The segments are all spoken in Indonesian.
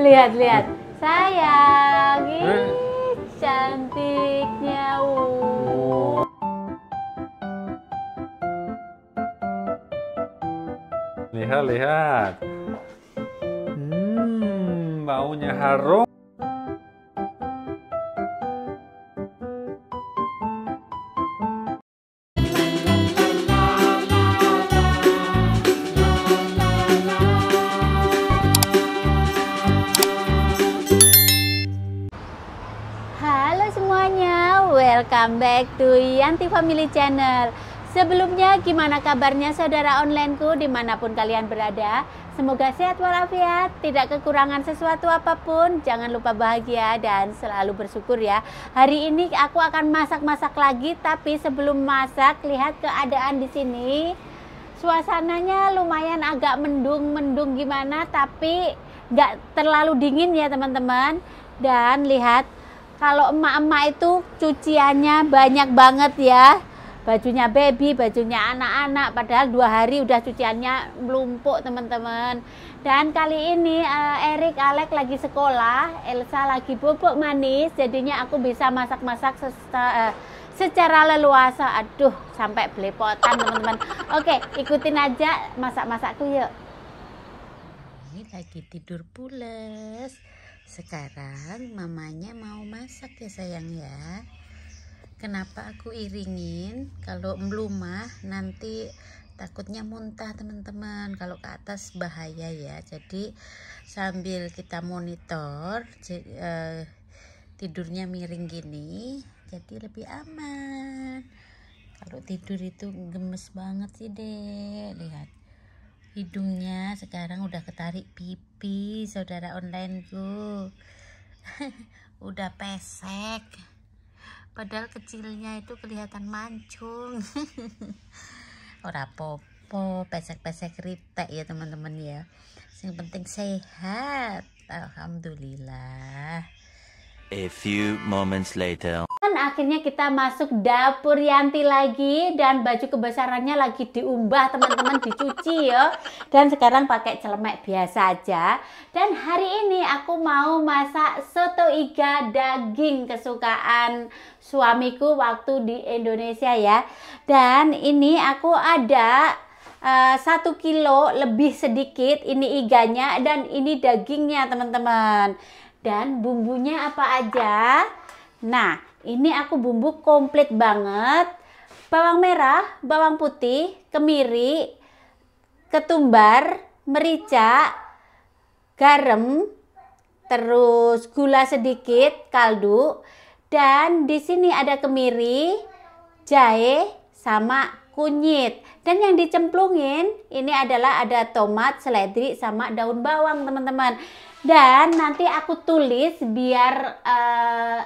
lihat lihat sayang Ih, eh. cantiknya lihat lihat hmm baunya harum Welcome back to Yanti Family Channel Sebelumnya gimana kabarnya saudara onlineku dimanapun kalian berada Semoga sehat walafiat, tidak kekurangan sesuatu apapun Jangan lupa bahagia dan selalu bersyukur ya Hari ini aku akan masak-masak lagi Tapi sebelum masak, lihat keadaan di sini Suasananya lumayan agak mendung-mendung gimana Tapi nggak terlalu dingin ya teman-teman Dan lihat kalau emak-emak itu cuciannya banyak banget ya. Bajunya baby, bajunya anak-anak. Padahal dua hari udah cuciannya melumpuk teman-teman. Dan kali ini uh, eh, Erik Alek lagi sekolah, Elsa lagi bubuk manis. Jadinya aku bisa masak-masak uh, secara leluasa. Aduh, sampai belepotan teman-teman. Oke, ikutin aja masak-masakku yuk. Ini lagi tidur pulas. Sekarang mamanya mau masak ya sayang ya. Kenapa aku iringin? Kalau belum mah nanti takutnya muntah teman-teman kalau ke atas bahaya ya jadi sambil kita monitor eh, tidurnya miring gini jadi lebih aman kalau tidur itu gemes banget sih deh lihat hidungnya sekarang udah ketarik pipi saudara onlineku udah pesek padahal kecilnya itu kelihatan mancung ora popo pesek-pesek ritek ya teman-teman ya yang penting sehat alhamdulillah a few moments later dan akhirnya kita masuk dapur Yanti lagi dan baju kebesarannya lagi diubah teman-teman dicuci ya. Dan sekarang pakai celemek biasa aja. Dan hari ini aku mau masak soto iga daging kesukaan suamiku waktu di Indonesia ya. Dan ini aku ada eh, satu uh, kilo lebih sedikit ini iganya dan ini dagingnya teman-teman. Dan bumbunya apa aja? Nah, ini aku bumbu komplit banget. Bawang merah, bawang putih, kemiri, ketumbar, merica, garam, terus gula sedikit, kaldu, dan di sini ada kemiri, jahe, sama kunyit. Dan yang dicemplungin ini adalah ada tomat, seledri, sama daun bawang, teman-teman. Dan nanti aku tulis biar uh,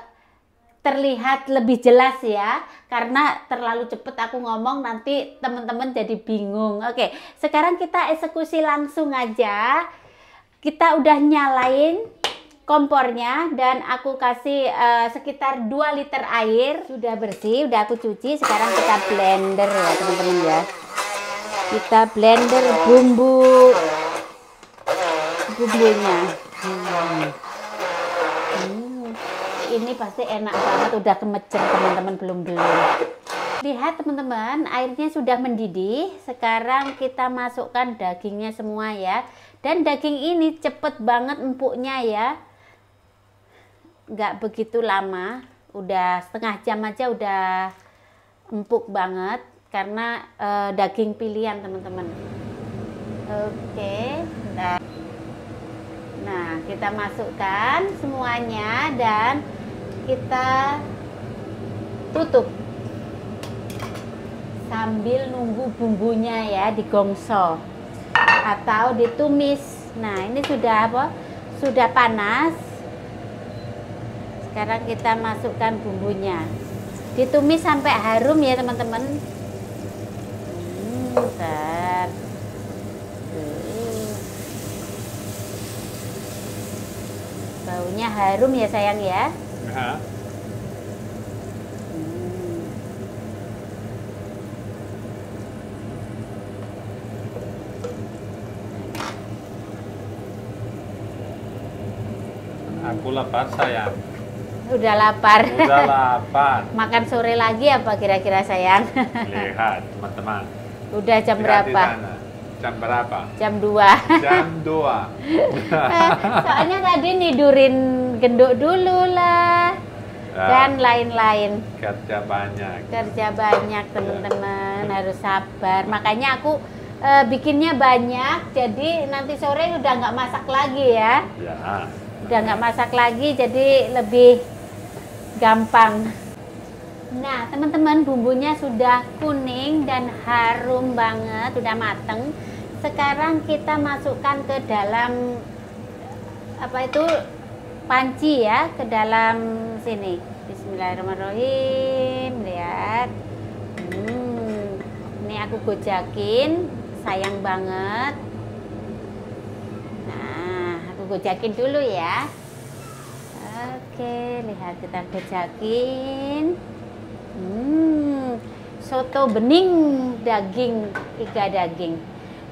terlihat lebih jelas ya karena terlalu cepat aku ngomong nanti teman-teman jadi bingung oke sekarang kita eksekusi langsung aja kita udah nyalain kompornya dan aku kasih uh, sekitar 2 liter air sudah bersih udah aku cuci sekarang kita blender ya teman-teman ya kita blender bumbu bumbunya hmm ini pasti enak banget udah kemecer teman-teman belum belum lihat teman-teman airnya sudah mendidih sekarang kita masukkan dagingnya semua ya dan daging ini cepet banget empuknya ya nggak begitu lama udah setengah jam aja udah empuk banget karena e, daging pilihan teman-teman oke nah kita masukkan semuanya dan kita tutup sambil nunggu bumbunya ya digongso atau ditumis nah ini sudah apa sudah panas sekarang kita masukkan bumbunya ditumis sampai harum ya teman-teman hmm, baunya harum ya sayang ya Aku lapar sayang. Udah lapar. Udah lapar. Makan sore lagi apa kira-kira sayang? Lihat teman-teman. Udah jam Lihat berapa? Di sana. Jam berapa? Jam 2. Jam 2. Eh, soalnya tadi nidurin genduk dulu lah. Ya. Dan lain-lain. Kerja banyak. Kerja banyak, ya. teman-teman. Ya. Harus sabar. Makanya aku e, bikinnya banyak, jadi nanti sore udah nggak masak lagi ya. Ya. Udah nggak masak lagi, jadi lebih gampang. Nah, teman-teman bumbunya sudah kuning dan harum banget, sudah mateng. Sekarang kita masukkan ke dalam apa itu panci ya, ke dalam sini. Bismillahirrahmanirrahim. Lihat. Hmm. Ini aku gojakin, sayang banget. Nah, aku gojakin dulu ya. Oke, lihat kita gojakin. Hmm, soto bening daging iga daging.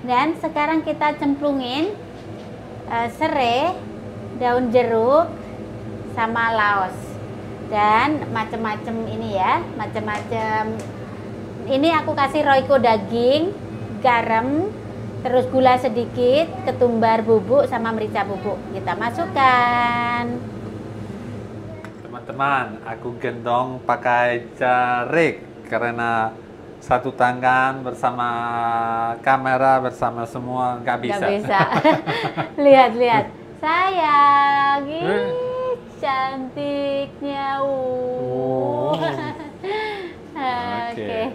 Dan sekarang kita cemplungin uh, serai, daun jeruk, sama laos dan macam-macam ini ya, macam-macam. Ini aku kasih roiko daging, garam, terus gula sedikit, ketumbar bubuk sama merica bubuk. Kita masukkan teman aku gendong pakai jarik karena satu tangan bersama kamera bersama semua nggak bisa. lihat lihat sayang, eh. ih, cantiknya. Wow. Uh. Oh. Oke. Okay.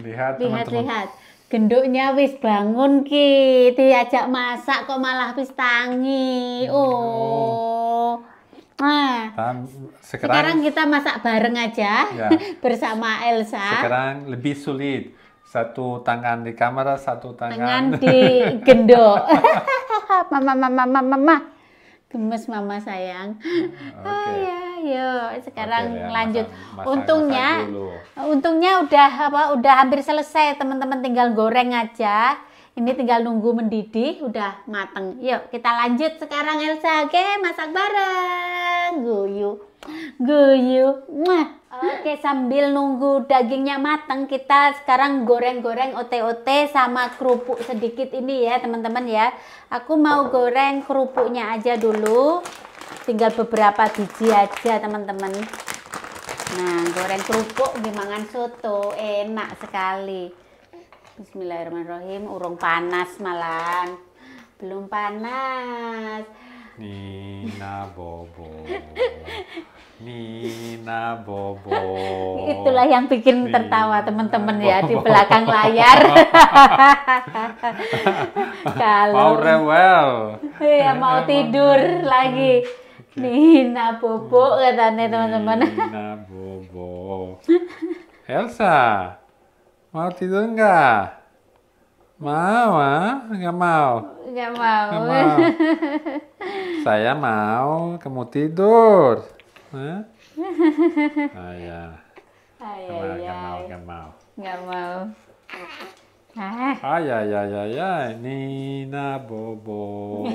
Lihat lihat lihat. Genduknya wis bangun ki, diajak masak kok malah wis tangi. Oh. oh. Nah, Paham? Sekarang, sekarang kita masak bareng aja ya. bersama Elsa. Sekarang lebih sulit. Satu tangan di kamera, satu tangan, tangan di gendok. mama, mama, mama, mama. Gemes mama sayang. Hmm, okay. Oh ya, yuk ya. sekarang okay, ya. lanjut. untungnya, untungnya udah apa? Udah hampir selesai teman-teman, tinggal goreng aja. Ini tinggal nunggu mendidih, udah mateng. Yuk, kita lanjut sekarang Elsa. Oke, masak bareng. Guyu. Guyu. Oke, sambil nunggu dagingnya mateng, kita sekarang goreng-goreng otot sama kerupuk sedikit ini ya, teman-teman ya. Aku mau goreng kerupuknya aja dulu. Tinggal beberapa biji aja, teman-teman. Nah, goreng kerupuk dimangan soto, enak sekali. Bismillahirrahmanirrahim. Urung panas malam, Belum panas. Nina Bobo. Nina Bobo. Itulah yang bikin Nina tertawa teman-teman ya di belakang layar. Kalau mau rewel. Iya, mau tidur lagi. Nina Bobo katanya teman-teman. Nina Bobo. Elsa. Mau tidur enggak? Mau, ah? Nggak mau? Enggak mau. Enggak mau. Saya mau kamu tidur. Hah? Ayah. Ay, iya. ah, iya, mau, enggak iya. mau, mau. mau. Ah. Ay, ay, ay, ay, ay. Nina Bobo.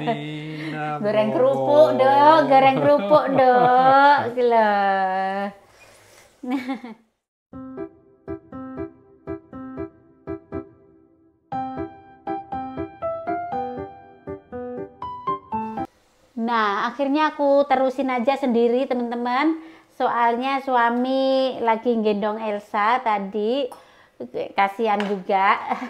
Nina Bobo. Goreng kerupuk, dok. Goreng kerupuk, dok. Gila. Nah, akhirnya aku terusin aja sendiri, teman-teman. Soalnya suami lagi gendong Elsa tadi. Kasihan juga.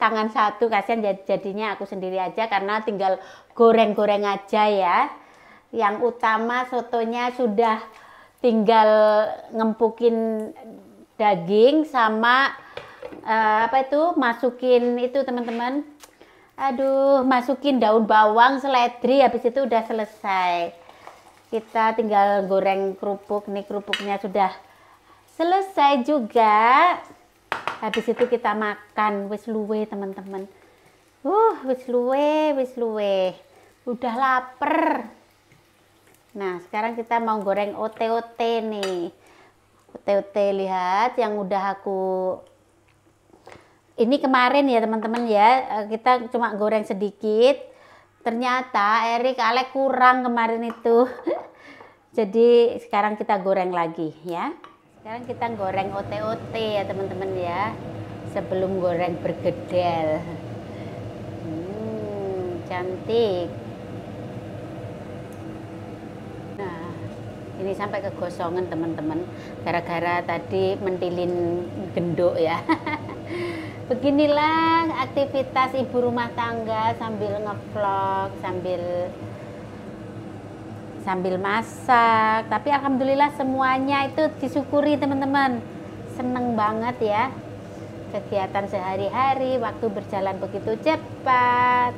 Tangan satu kasihan jadinya aku sendiri aja karena tinggal goreng-goreng aja ya. Yang utama sotonya sudah tinggal ngempukin daging sama uh, apa itu masukin itu teman-teman aduh masukin daun bawang seledri habis itu udah selesai kita tinggal goreng kerupuk nih kerupuknya sudah selesai juga habis itu kita makan wis luwe teman-teman uh wis luwe wis luwe udah lapar nah sekarang kita mau goreng ote-ote nih ote-ote lihat yang udah aku ini kemarin ya teman-teman ya eh, kita cuma goreng sedikit ternyata Erik Alek kurang kemarin itu jadi sekarang kita goreng lagi ya sekarang kita goreng otot ya teman-teman ya sebelum goreng bergedel hmm, cantik nah ini sampai kegosongan teman-teman gara-gara tadi mentilin genduk ya beginilah aktivitas ibu rumah tangga sambil ngevlog, sambil sambil masak. Tapi alhamdulillah semuanya itu disyukuri teman-teman. Seneng banget ya. Kegiatan sehari-hari, waktu berjalan begitu cepat.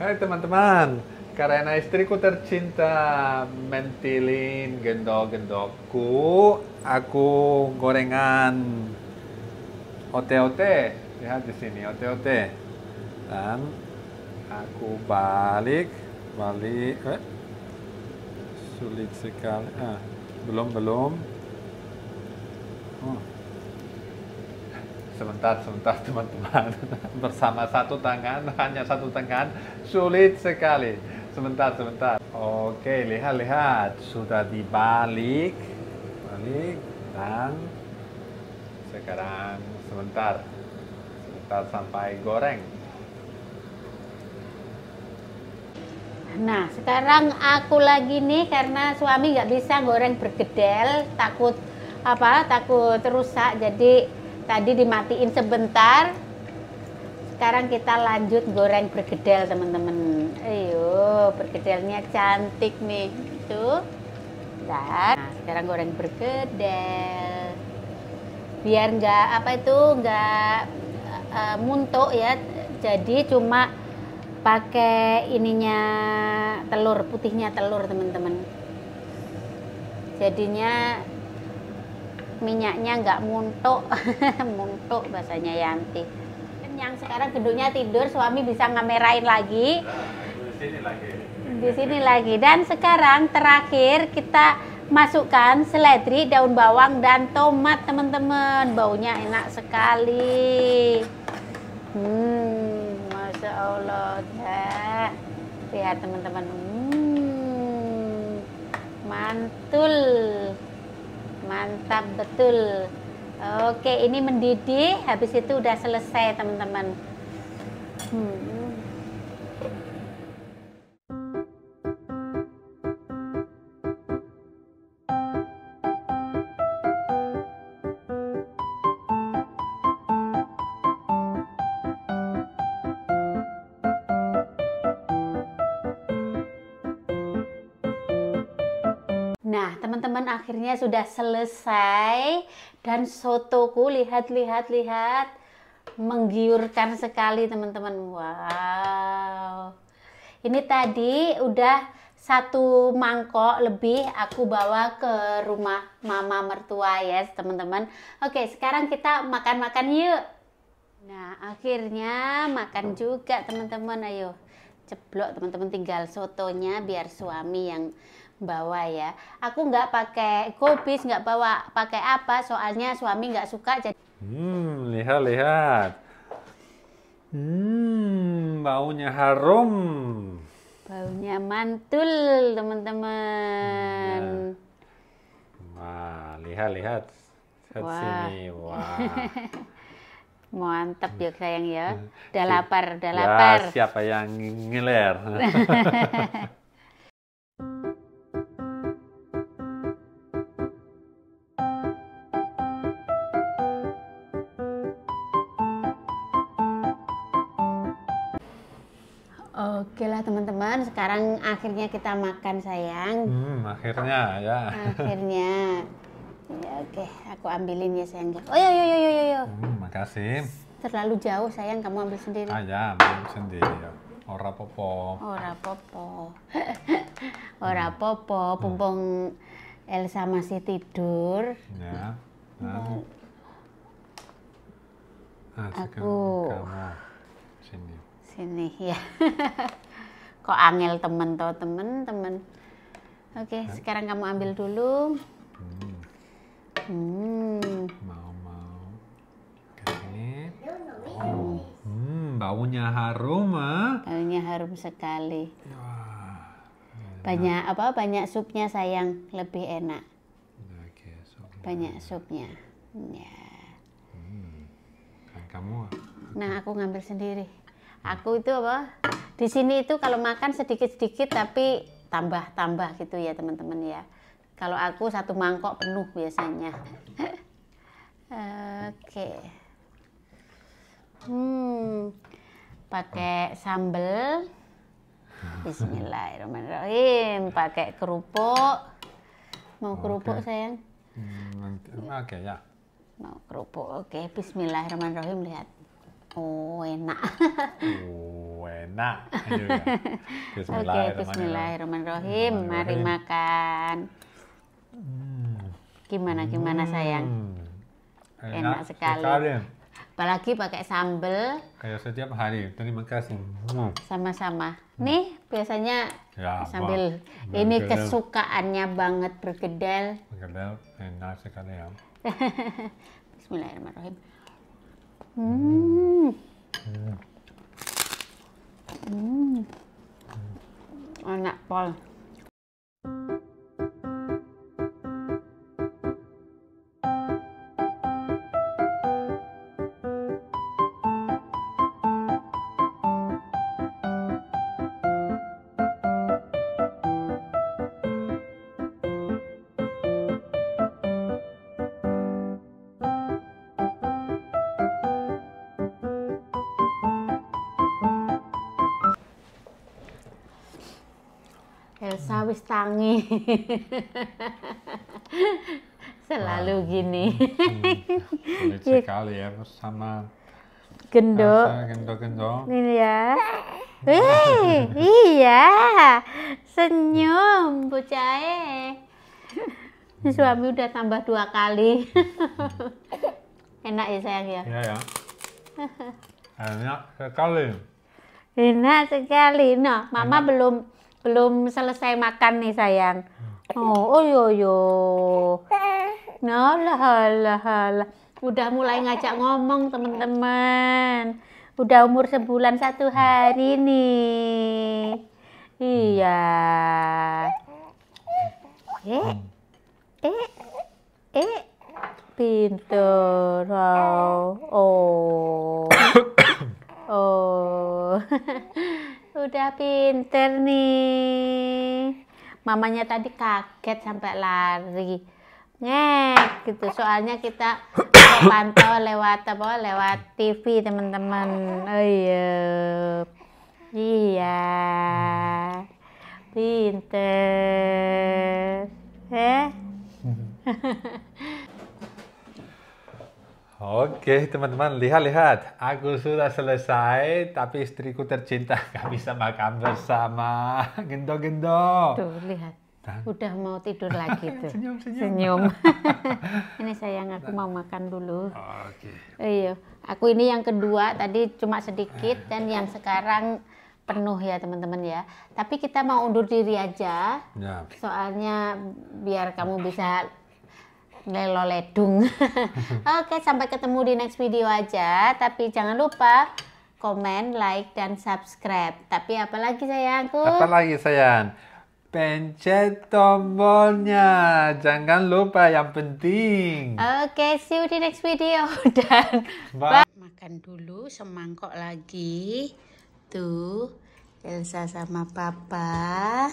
Hai teman-teman, karena istriku tercinta mentilin gendok-gendokku, aku gorengan OTOT lihat di sini OTOT dan aku balik balik eh, sulit sekali ah, belum belum oh. sebentar sebentar teman-teman bersama satu tangan hanya satu tangan sulit sekali sebentar sebentar oke lihat lihat sudah dibalik balik dan sekarang sebentar sebentar sampai goreng Nah, sekarang aku lagi nih karena suami nggak bisa goreng bergedel, takut apa? Takut rusak. Jadi tadi dimatiin sebentar. Sekarang kita lanjut goreng bergedel, teman-teman. Ayo, bergedelnya cantik nih. Tuh. Gitu. Dan nah, sekarang goreng bergedel biar nggak apa itu nggak uh, muntuk ya jadi cuma pakai ininya telur putihnya telur teman-teman jadinya minyaknya nggak muntuk muntuk bahasanya Yanti kan yang sekarang gedungnya tidur suami bisa ngamerain lagi di sini lagi dan sekarang terakhir kita masukkan seledri, daun bawang, dan tomat teman-teman. Baunya enak sekali. Hmm, masya Allah. Ya. Lihat teman-teman. Hmm, mantul, mantap betul. Oke, ini mendidih. Habis itu udah selesai teman-teman. Hmm. akhirnya sudah selesai dan sotoku lihat lihat lihat menggiurkan sekali teman-teman wow ini tadi udah satu mangkok lebih aku bawa ke rumah mama mertua ya yes, teman-teman oke sekarang kita makan-makan yuk nah akhirnya makan juga teman-teman ayo ceblok teman-teman tinggal sotonya biar suami yang bawa ya aku nggak pakai gobis nggak bawa pakai apa soalnya suami nggak suka jadi hmm lihat lihat hmm baunya harum baunya mantul teman-teman nah. wah lihat lihat lihat wah. sini wah Mantap ya sayang ya. Hmm. Udah lapar, udah ya, lapar. Ya, siapa yang ngiler? makan. Sekarang akhirnya kita makan sayang. Hmm, akhirnya ya. Akhirnya. Ya, oke, aku ambilin ya sayang. Oh ya, yo iya, yo iya, yo iya, yo yo. Hmm, makasih. Terlalu jauh sayang, kamu ambil sendiri. Ah ya, ambil sendiri. Ya. Ora popo. Ora popo. Ora hmm. popo, hmm. pumpung hmm. Elsa masih tidur. Ya. Nah. Nah, aku. Kamu sini. Sini ya. kok angel temen toh temen temen oke okay, sekarang kamu ambil dulu hmm. mau mau ini hmm baunya harum ah baunya harum sekali banyak apa banyak supnya sayang lebih enak banyak supnya ya hmm. kamu nah aku ngambil sendiri aku itu apa di sini itu kalau makan sedikit-sedikit tapi tambah-tambah gitu ya teman-teman ya kalau aku satu mangkok penuh biasanya oke okay. hmm pakai sambel Bismillahirrahmanirrahim pakai kerupuk mau kerupuk sayang hmm, oke okay, ya mau kerupuk oke okay. Bismillahirrahmanirrahim lihat Oh, enak. oh, enak. Ayo, ya. Bismillahirrahmanirrahim. Mari makan. Hmm. Gimana gimana sayang? Hmm. Enak, enak sekali. sekali. Apalagi pakai sambel. Kayak setiap hari. Terima kasih. Hmm. Sama-sama. Hmm. Nih, biasanya ya, sambil bang. ini bergedel. kesukaannya banget bergedel. Bergedel enak sekali ya. Bismillahirrahmanirrahim. Hmm. Hmm. hmm. Enak, Pol. sawis tangi selalu ah, gini hmm, sulit ya. sekali ya bersama gendok gendok gendok ini ya Wih, iya senyum bocah suami udah tambah dua kali enak ya sayang ya iya ya enak sekali enak sekali no mama enak. belum belum selesai makan nih sayang. Oh, oh yo yo. Nah, lah lah lah. Udah mulai ngajak ngomong teman-teman. Udah umur sebulan satu hari nih. Iya. Eh, eh, eh, pinter. Oh, oh. oh. Udah pinter nih. Mamanya tadi kaget sampai lari. Ngek gitu. Soalnya kita pantau lewat apa? Lewat TV, teman-teman. ayo, oh, iya. Iya. Pinter. Eh? Mhm. Oke teman-teman, lihat-lihat. Aku sudah selesai, tapi istriku tercinta gak bisa makan bersama. gendong-gendong. Tuh, lihat. Dan... Nah. Udah mau tidur lagi tuh. Senyum-senyum. ini sayang, aku mau makan dulu. Oke. Iya. Aku ini yang kedua, tadi cuma sedikit. Dan yang sekarang penuh ya teman-teman ya. Tapi kita mau undur diri aja. Ya. Soalnya biar kamu bisa lelo ledung. Oke, sampai ketemu di next video aja. Tapi jangan lupa komen, like, dan subscribe. Tapi apalagi sayangku? Apalagi sayang? Pencet tombolnya. Jangan lupa yang penting. Oke, see you di next video. Dan bye. Makan dulu semangkok lagi. Tuh, Elsa sama Papa.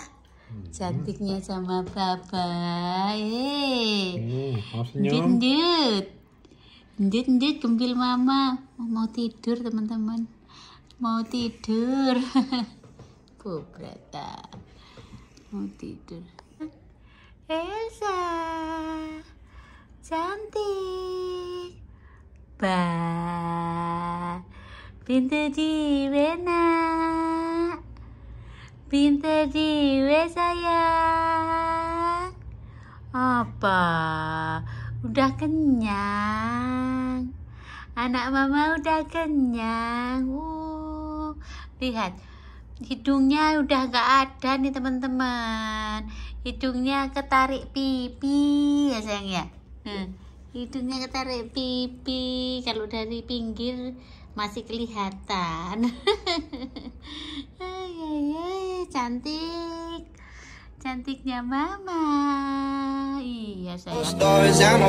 Hmm. cantiknya sama papa eh hmm, oh, gendut gendut gendut mama mau tidur teman-teman mau tidur kubrata mau tidur Elsa cantik ba pintu di benang Pinter jiwa sayang Apa? Udah kenyang Anak mama udah kenyang uh, Lihat Hidungnya udah gak ada nih teman-teman Hidungnya ketarik pipi ya sayang ya hmm. Hidungnya ketarik pipi Kalau dari pinggir masih kelihatan ay, ay, cantik cantiknya mama iya sayang